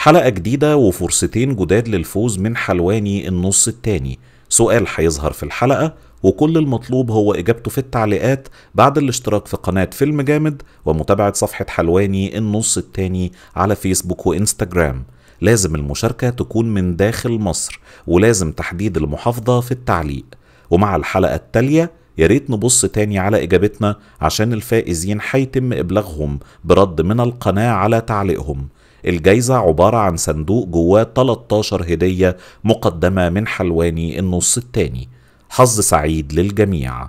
حلقة جديدة وفرصتين جداد للفوز من حلواني النص التاني سؤال هيظهر في الحلقة وكل المطلوب هو إجابته في التعليقات بعد الاشتراك في قناة فيلم جامد ومتابعة صفحة حلواني النص التاني على فيسبوك وإنستجرام لازم المشاركة تكون من داخل مصر ولازم تحديد المحافظة في التعليق ومع الحلقة التالية يا ريت نبص تاني على إجابتنا عشان الفائزين هيتم إبلاغهم برد من القناة على تعليقهم الجايزة عبارة عن صندوق جواه 13 هدية مقدمة من حلواني النص التاني حظ سعيد للجميع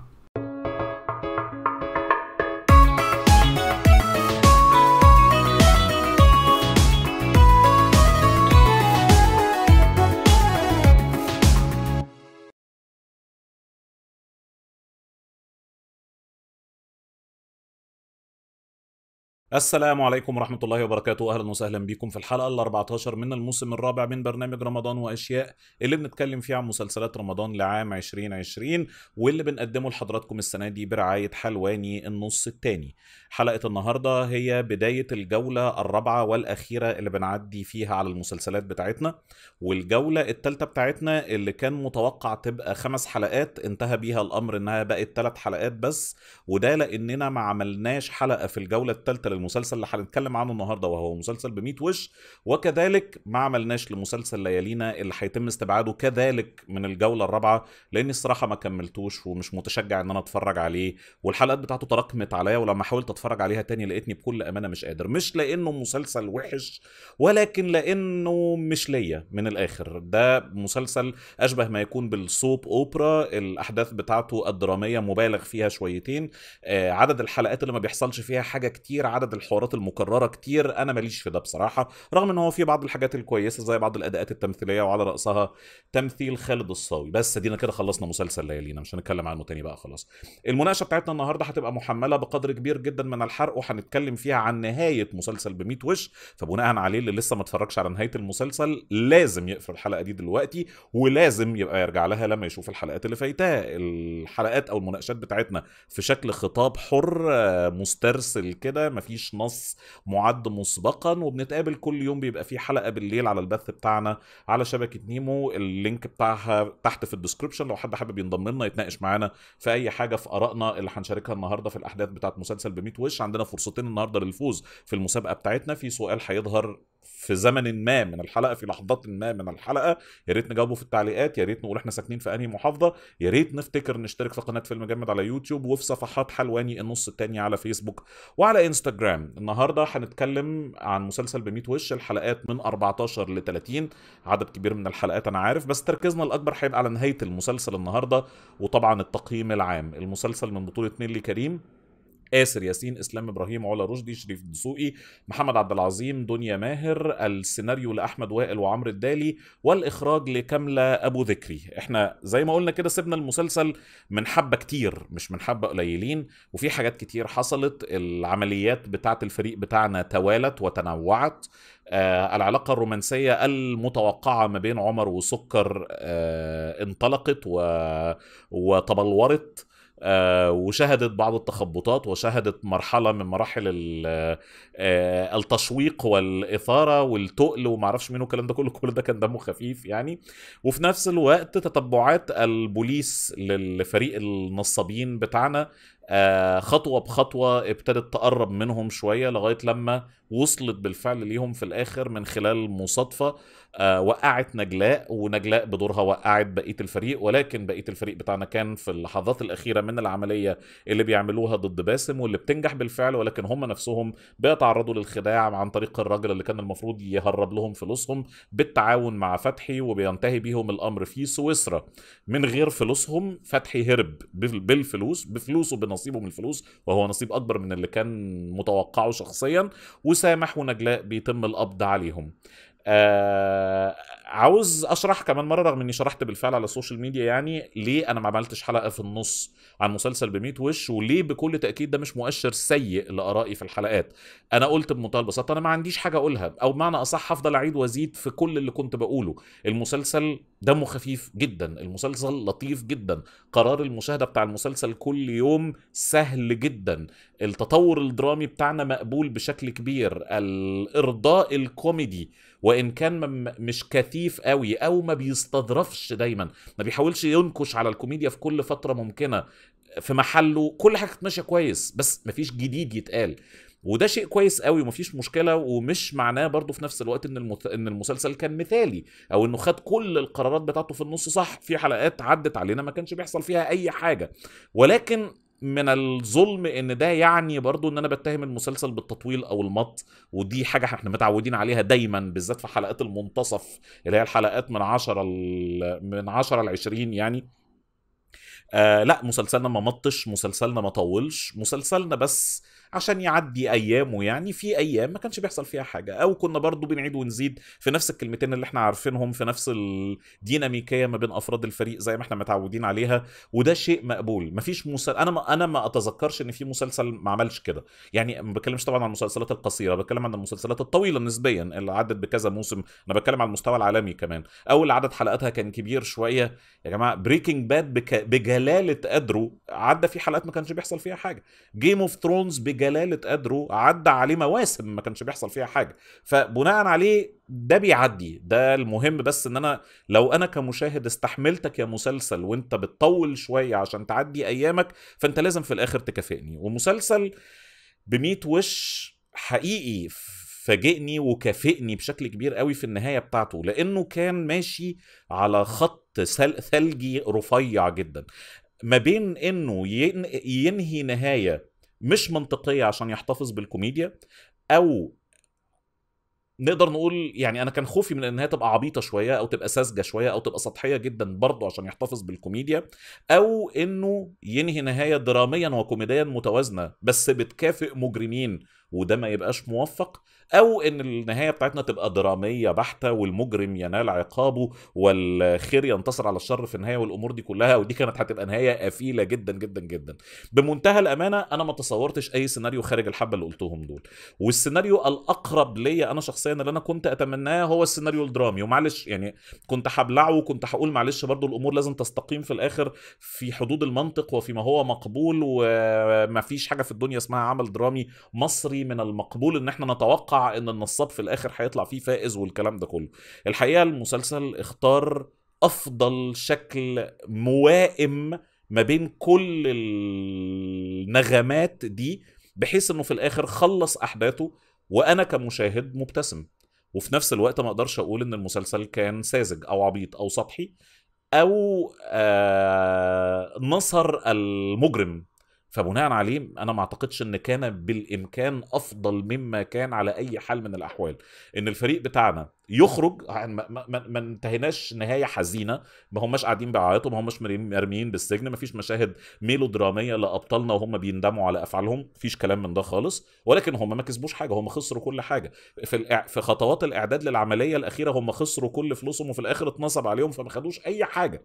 السلام عليكم ورحمة الله وبركاته أهلا وسهلا بكم في الحلقة ال 14 من الموسم الرابع من برنامج رمضان وأشياء اللي بنتكلم فيه عن مسلسلات رمضان لعام 2020 واللي بنقدمه لحضراتكم السنة دي برعاية حلواني النص الثاني حلقة النهاردة هي بداية الجولة الرابعة والأخيرة اللي بنعدي فيها على المسلسلات بتاعتنا والجولة الثالثة بتاعتنا اللي كان متوقع تبقى خمس حلقات انتهى بيها الأمر إنها بقت ثلاث حلقات بس وده لأننا ما عملناش حلقة في الجولة الثالثة المسلسل اللي هنتكلم عنه النهارده وهو مسلسل ب وش وكذلك ما عملناش لمسلسل ليالينا اللي هيتم استبعاده كذلك من الجوله الرابعه لان الصراحه ما كملتوش ومش متشجع ان انا اتفرج عليه والحلقات بتاعته تراكمت عليا ولما حاولت اتفرج عليها تاني لقيتني بكل امانه مش قادر مش لانه مسلسل وحش ولكن لانه مش ليا من الاخر ده مسلسل اشبه ما يكون بالصوب اوبرا الاحداث بتاعته الدراميه مبالغ فيها شويتين آه، عدد الحلقات اللي ما بيحصلش فيها حاجه كتير عدد بعد الحوارات المكرره كتير انا ماليش في ده بصراحه رغم ان هو في بعض الحاجات الكويسه زي بعض الاداءات التمثيليه وعلى راسها تمثيل خالد الصاوي بس دينا كده خلصنا مسلسل ليالينا مش هنتكلم عنه تاني بقى خلاص المناقشه بتاعتنا النهارده هتبقى محمله بقدر كبير جدا من الحرق وهنتكلم فيها عن نهايه مسلسل ب 100 وش فبناء عليه اللي لسه ما اتفرجش على نهايه المسلسل لازم يقفل الحلقه دي دلوقتي ولازم يبقى يرجع لها لما يشوف الحلقات اللي فايتها الحلقات او المناقشات بتاعتنا في شكل خطاب حر آه، مسترسل كده مفيش مفيش نص معد مسبقا وبنتقابل كل يوم بيبقى في حلقه بالليل على البث بتاعنا على شبكه نيمو اللينك بتاعها تحت في الديسكربشن لو حد حابب ينضم لنا يتناقش معانا في اي حاجه في ارائنا اللي هنشاركها النهارده في الاحداث بتاعه مسلسل ب 100 وش عندنا فرصتين النهارده للفوز في المسابقه بتاعتنا في سؤال هيظهر في زمن ما من الحلقه في لحظات ما من الحلقه يا ريت نجاوبه في التعليقات يا ريت نقول احنا ساكنين في انهي محافظه يا ريت نفتكر نشترك في قناه فيلم جامد على يوتيوب وفي صفحات حلواني النص التاني على فيسبوك وعلى انستجرام النهارده هنتكلم عن مسلسل ب وش الحلقات من 14 ل 30 عدد كبير من الحلقات انا عارف بس تركيزنا الاكبر هيبقى على نهايه المسلسل النهارده وطبعا التقييم العام المسلسل من بطوله نيلي كريم آسر ياسين إسلام إبراهيم علا رشدي شريف الدسوقي محمد عبد العظيم دنيا ماهر السيناريو لأحمد وائل وعمرو الدالي والإخراج لكاملة أبو ذكري احنا زي ما قلنا كده سيبنا المسلسل من حبة كتير مش من حبة قليلين وفي حاجات كتير حصلت العمليات بتاعة الفريق بتاعنا توالت وتنوعت آه العلاقة الرومانسية المتوقعة ما بين عمر وسكر آه انطلقت و... وتبلورت آه، وشهدت بعض التخبطات وشهدت مرحلة من مراحل آه، التشويق والإثارة والتقل وما اعرفش مين الكلام ده كله كل ده كان دمه خفيف يعني وفي نفس الوقت تتبعات البوليس للفريق النصابين بتاعنا آه، خطوه بخطوه ابتدت تقرب منهم شويه لغايه لما وصلت بالفعل ليهم في الاخر من خلال مصادفه آه، وقعت نجلاء ونجلاء بدورها وقعت بقيه الفريق ولكن بقيه الفريق بتاعنا كان في اللحظات الاخيره من العمليه اللي بيعملوها ضد باسم واللي بتنجح بالفعل ولكن هم نفسهم بيتعرضوا للخداع عن طريق الراجل اللي كان المفروض يهرب لهم فلوسهم بالتعاون مع فتحي وبينتهي بيهم الامر في سويسرا من غير فلوسهم فتحي هرب بالفلوس بفلوسه بنصيبه نصيبه من الفلوس وهو نصيب اكبر من اللي كان متوقعه شخصيا وسامح ونجلاء بيتم القبض عليهم آه عاوز اشرح كمان مره رغم اني شرحت بالفعل على السوشيال ميديا يعني ليه انا ما عملتش حلقه في النص عن مسلسل ب وش وليه بكل تاكيد ده مش مؤشر سيء لارائي في الحلقات انا قلت بمنتهى البساطه انا ما عنديش حاجه اقولها او بمعنى اصح افضل اعيد وازيد في كل اللي كنت بقوله المسلسل دمه خفيف جدا المسلسل لطيف جدا قرار المشاهده بتاع المسلسل كل يوم سهل جدا التطور الدرامي بتاعنا مقبول بشكل كبير الارضاء الكوميدي وان كان مش كثير خفيف قوي او ما بيستظرفش دايما ما بيحاولش ينكش على الكوميديا في كل فتره ممكنه في محله كل حاجه كانت ماشيه كويس بس ما فيش جديد يتقال وده شيء كويس قوي ومفيش مشكله ومش معناه برضه في نفس الوقت ان ان المسلسل كان مثالي او انه خد كل القرارات بتاعته في النص صح في حلقات عدت علينا ما كانش بيحصل فيها اي حاجه ولكن من الظلم ان ده يعني برضو ان انا بتهم المسلسل بالتطويل او المط ودي حاجه احنا متعودين عليها دايما بالذات في حلقات المنتصف اللي هي الحلقات من 10 من 10 ل 20 يعني آه لا مسلسلنا ما مطش مسلسلنا ما طولش مسلسلنا بس عشان يعدي ايامه يعني في ايام ما كانش بيحصل فيها حاجه او كنا برضو بنعيد ونزيد في نفس الكلمتين اللي احنا عارفينهم في نفس الديناميكيه ما بين افراد الفريق زي ما احنا متعودين عليها وده شيء مقبول مفيش مسل... انا ما انا ما اتذكرش ان في مسلسل ما عملش كده يعني ما بتكلمش طبعا عن المسلسلات القصيره بتكلم عن المسلسلات الطويله نسبيا اللي عدت بكذا موسم انا بتكلم على المستوى العالمي كمان او اللي عدد حلقاتها كان كبير شويه يا جماعه بريكنج باد بك... بجلاله قدره عدى في حلقات ما كانش بيحصل فيها حاجه جيم اوف ثرونز بج... جلالة قدره عدى عليه مواسم ما كانش بيحصل فيها حاجه فبناء عليه ده بيعدي ده المهم بس ان انا لو انا كمشاهد استحملتك يا مسلسل وانت بتطول شويه عشان تعدي ايامك فانت لازم في الاخر تكافئني ومسلسل بميت وش حقيقي فاجئني وكافئني بشكل كبير قوي في النهايه بتاعته لانه كان ماشي على خط ثلجي رفيع جدا ما بين انه ينهي نهايه مش منطقيه عشان يحتفظ بالكوميديا او نقدر نقول يعني انا كان خوفي من انها تبقى عبيطه شويه او تبقى ساذجه شويه او تبقى سطحيه جدا برضه عشان يحتفظ بالكوميديا او انه ينهي نهايه دراميا وكوميديا متوازنه بس بتكافئ مجرمين وده ما يبقاش موفق او ان النهايه بتاعتنا تبقى دراميه بحته والمجرم ينال عقابه والخير ينتصر على الشر في النهايه والامور دي كلها ودي كانت هتبقى نهايه قفيله جدا جدا جدا بمنتهى الامانه انا ما تصورتش اي سيناريو خارج الحبه اللي قلتهم دول والسيناريو الاقرب ليا انا شخصيا اللي انا كنت اتمناه هو السيناريو الدرامي ومعلش يعني كنت هبلعه وكنت هقول معلش برضو الامور لازم تستقيم في الاخر في حدود المنطق وفيما هو مقبول ومفيش حاجه في الدنيا اسمها عمل درامي مصري من المقبول ان احنا نتوقع ان النصاب في الاخر هيطلع فيه فائز والكلام ده كله الحقيقه المسلسل اختار افضل شكل موائم ما بين كل النغمات دي بحيث انه في الاخر خلص احداثه وانا كمشاهد مبتسم وفي نفس الوقت ما اقدرش اقول ان المسلسل كان ساذج او عبيط او سطحي او آه نصر المجرم فبناء عليه انا ما اعتقدش ان كان بالامكان افضل مما كان على اي حال من الاحوال ان الفريق بتاعنا يخرج ما, انتهيناش نهايه حزينه ما هماش قاعدين بيعيطوا ما هماش مرميين بالسجن ما فيش مشاهد ميلو دراميه لابطالنا وهم بيندموا على افعالهم فيش كلام من ده خالص ولكن هم ما كسبوش حاجه هم خسروا كل حاجه في في خطوات الاعداد للعمليه الاخيره هم خسروا كل فلوسهم وفي الاخر اتنصب عليهم فما خدوش اي حاجه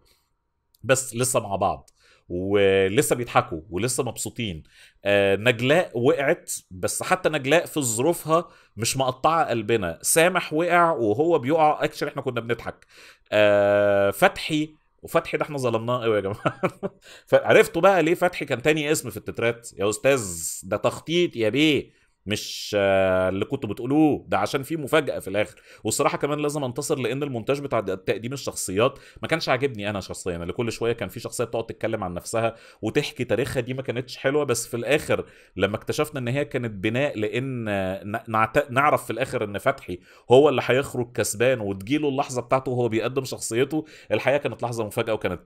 بس لسه مع بعض ولسه بيضحكوا ولسه مبسوطين آه نجلاء وقعت بس حتى نجلاء في ظروفها مش مقطعه قلبنا سامح وقع وهو بيقع اكشن احنا كنا بنضحك آه فتحي وفتحي ده احنا ظلمناه قوي يا جماعه عرفتوا بقى ليه فتحي كان تاني اسم في التترات يا استاذ ده تخطيط يا بيه مش آه، اللي كنتوا بتقولوه ده عشان في مفاجاه في الاخر والصراحه كمان لازم انتصر لان المونتاج بتاع تقديم الشخصيات ما كانش عاجبني انا شخصيا اللي كل شويه كان في شخصيه بتقعد تتكلم عن نفسها وتحكي تاريخها دي ما كانتش حلوه بس في الاخر لما اكتشفنا ان هي كانت بناء لان نعرف في الاخر ان فتحي هو اللي هيخرج كسبان وتجيله اللحظه بتاعته وهو بيقدم شخصيته الحقيقه كانت لحظه مفاجاه وكانت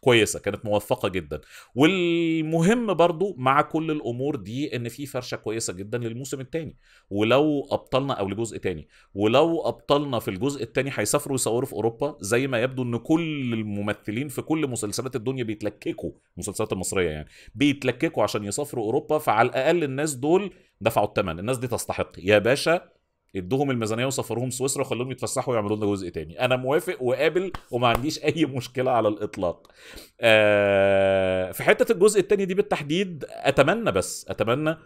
كويسه كانت موفقه جدا والمهم برضو مع كل الامور دي ان في فرشه كويسه جدا للموسم الثاني ولو ابطلنا او لجزء ثاني ولو ابطلنا في الجزء الثاني هيسافروا يصوروا في اوروبا زي ما يبدو ان كل الممثلين في كل مسلسلات الدنيا بيتلككوا المسلسلات المصريه يعني بيتلككوا عشان يسافروا اوروبا فعلى الاقل الناس دول دفعوا الثمن الناس دي تستحق يا باشا ادوهم الميزانيه وسفرهم سويسرا وخلوهم يتفسحوا ويعملوا لنا جزء تاني انا موافق وقابل وما عنديش اي مشكله على الاطلاق آه في حته الجزء التاني دي بالتحديد اتمنى بس اتمنى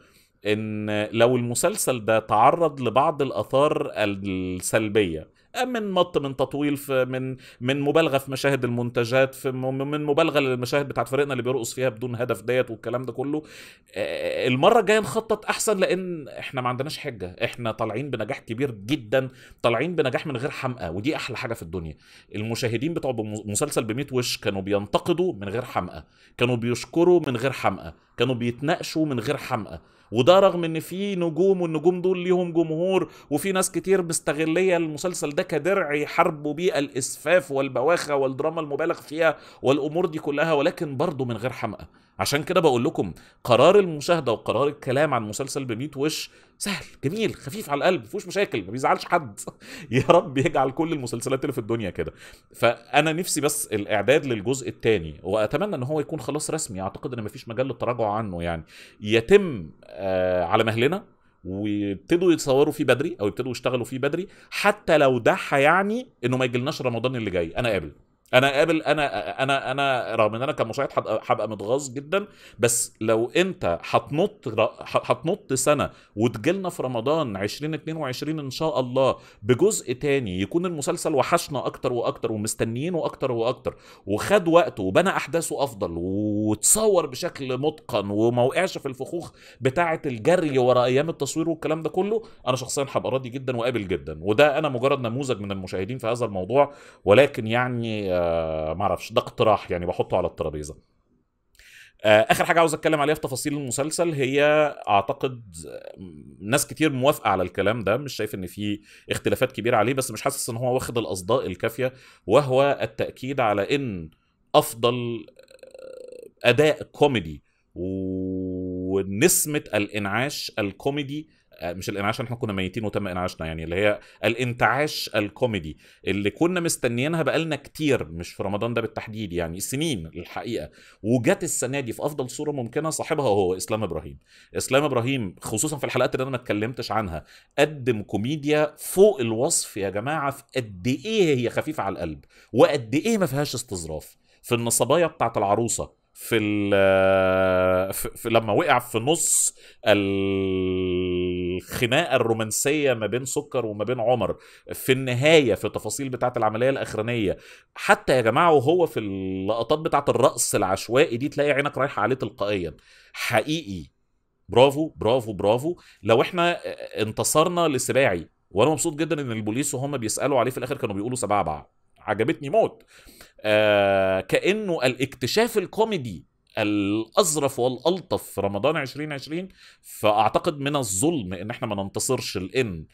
ان لو المسلسل ده تعرض لبعض الاثار السلبيه من مط من تطويل في من من مبالغه في مشاهد المنتجات في من مبالغه للمشاهد بتاعت فريقنا اللي بيرقص فيها بدون هدف ديت والكلام ده كله آه، المره الجايه نخطط احسن لان احنا ما عندناش حجه احنا طالعين بنجاح كبير جدا طالعين بنجاح من غير حمقى ودي احلى حاجه في الدنيا المشاهدين بتوع مسلسل ب 100 وش كانوا بينتقدوا من غير حمقى كانوا بيشكروا من غير حمقى كانوا بيتناقشوا من غير حمقى وده رغم ان في نجوم والنجوم دول ليهم جمهور وفي ناس كتير مستغليه المسلسل ده كدرع يحاربوا بيه الاسفاف والبواخه والدراما المبالغ فيها والامور دي كلها ولكن برضه من غير حمقى عشان كده بقول لكم قرار المشاهده وقرار الكلام عن مسلسل ب 100 وش سهل جميل خفيف على القلب مفيهوش مشاكل ما بيزعلش حد يا رب يجعل كل المسلسلات اللي في الدنيا كده فانا نفسي بس الاعداد للجزء الثاني واتمنى ان هو يكون خلاص رسمي اعتقد ان مفيش مجال للتراجع عنه يعني يتم آه على مهلنا ويبتدوا يتصوروا فيه بدري او يبتدوا يشتغلوا فيه بدري حتى لو ده يعني انه ما يجيلناش رمضان اللي جاي انا قابل انا قابل انا انا انا رغم ان انا كمشاهد هبقى متغاظ جدا بس لو انت هتنط هتنط سنه وتجيلنا في رمضان 2022 ان شاء الله بجزء تاني يكون المسلسل وحشنا اكتر واكتر ومستنيينه اكتر واكتر وخد وقته وبنى احداثه افضل وتصور بشكل متقن وما وقعش في الفخوخ بتاعه الجري ورا ايام التصوير والكلام ده كله انا شخصيا هبقى راضي جدا وقابل جدا وده انا مجرد نموذج من المشاهدين في هذا الموضوع ولكن يعني آه، ما اعرفش ده اقتراح يعني بحطه على الترابيزه آه، اخر حاجه عاوز اتكلم عليها في تفاصيل المسلسل هي اعتقد ناس كتير موافقه على الكلام ده مش شايف ان في اختلافات كبيره عليه بس مش حاسس ان هو واخد الاصداء الكافيه وهو التاكيد على ان افضل آه، اداء كوميدي ونسمه الانعاش الكوميدي آه، مش الانعاش احنا كنا ميتين وتم انعاشنا يعني اللي هي الانتعاش الكوميدي اللي كنا مستنيينها بقالنا كتير مش في رمضان ده بالتحديد يعني سنين الحقيقه وجت السنه دي في افضل صوره ممكنه صاحبها هو اسلام ابراهيم اسلام ابراهيم خصوصا في الحلقات اللي انا ما اتكلمتش عنها قدم كوميديا فوق الوصف يا جماعه في قد ايه هي خفيفه على القلب وقد ايه ما فيهاش استظراف في النصبايه بتاعت العروسه آه، في, في لما وقع في نص ال الخناقه الرومانسيه ما بين سكر وما بين عمر في النهايه في التفاصيل بتاعه العمليه الاخرانيه حتى يا جماعه وهو في اللقطات بتاعه الرقص العشوائي دي تلاقي عينك رايحه عليه تلقائيا حقيقي برافو برافو برافو لو احنا انتصرنا لسباعي وانا مبسوط جدا ان البوليس وهم بيسالوا عليه في الاخر كانوا بيقولوا سبعبع عجبتني موت آه كانه الاكتشاف الكوميدي الاظرف والالطف في رمضان 2020 فاعتقد من الظلم ان احنا ما ننتصرش لان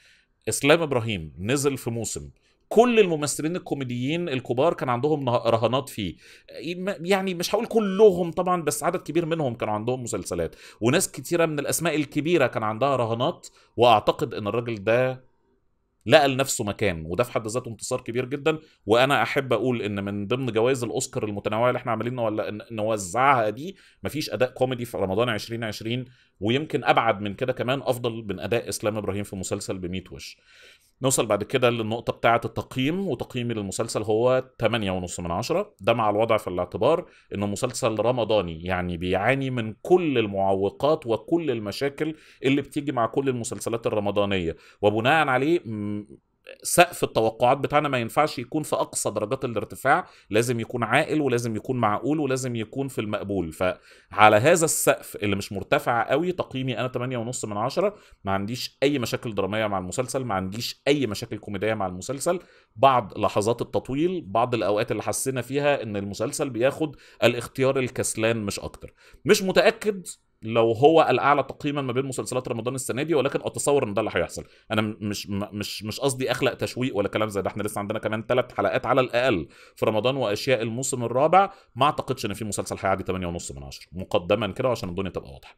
اسلام ابراهيم نزل في موسم كل الممثلين الكوميديين الكبار كان عندهم رهانات فيه يعني مش هقول كلهم طبعا بس عدد كبير منهم كانوا عندهم مسلسلات وناس كتيره من الاسماء الكبيره كان عندها رهانات واعتقد ان الراجل ده لقى لنفسه مكان وده في حد ذاته انتصار كبير جدا وانا احب اقول ان من ضمن جوائز الاوسكار المتنوعه اللي احنا عاملين ولا نوزعها دي مفيش اداء كوميدي في رمضان 2020 ويمكن ابعد من كده كمان افضل من اداء اسلام ابراهيم في مسلسل ب 100 وش نوصل بعد كده للنقطة بتاعة التقييم وتقييمي للمسلسل هو 8.5 من عشرة ده مع الوضع في الاعتبار انه مسلسل رمضاني يعني بيعاني من كل المعوقات وكل المشاكل اللي بتيجي مع كل المسلسلات الرمضانية وبناء عليه سقف التوقعات بتاعنا ما ينفعش يكون في اقصى درجات الارتفاع لازم يكون عاقل ولازم يكون معقول ولازم يكون في المقبول فعلى هذا السقف اللي مش مرتفع قوي تقييمي انا 8.5 من 10 ما عنديش اي مشاكل دراميه مع المسلسل ما عنديش اي مشاكل كوميديه مع المسلسل بعض لحظات التطويل بعض الاوقات اللي حسينا فيها ان المسلسل بياخد الاختيار الكسلان مش اكتر مش متاكد لو هو الاعلى تقييما ما بين مسلسلات رمضان السنه دي ولكن اتصور ان ده اللي هيحصل انا مش مش مش قصدي اخلق تشويق ولا كلام زي ده احنا لسه عندنا كمان ثلاث حلقات على الاقل في رمضان واشياء الموسم الرابع ما اعتقدش ان في مسلسل هيعدي 8.5 من 10 مقدما كده عشان الدنيا تبقى واضحه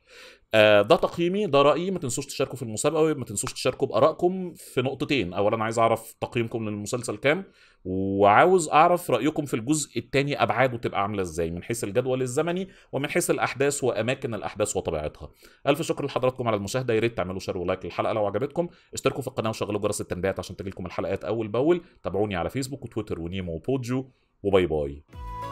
آه ده تقييمي ده رايي ما تنسوش تشاركوا في المسابقه وما تنسوش تشاركوا بارائكم في نقطتين اولا عايز اعرف تقييمكم للمسلسل كام وعاوز اعرف رايكم في الجزء الثاني ابعاده تبقى عامله ازاي من حيث الجدول الزمني ومن حيث الاحداث واماكن الاحداث وطبيعتها الف شكر لحضراتكم على المشاهده يا ريت تعملوا شير ولايك للحلقه لو عجبتكم اشتركوا في القناه وشغلوا جرس التنبيهات عشان تجيلكم الحلقات اول باول تابعوني على فيسبوك وتويتر ونيمو وبودجو وباي باي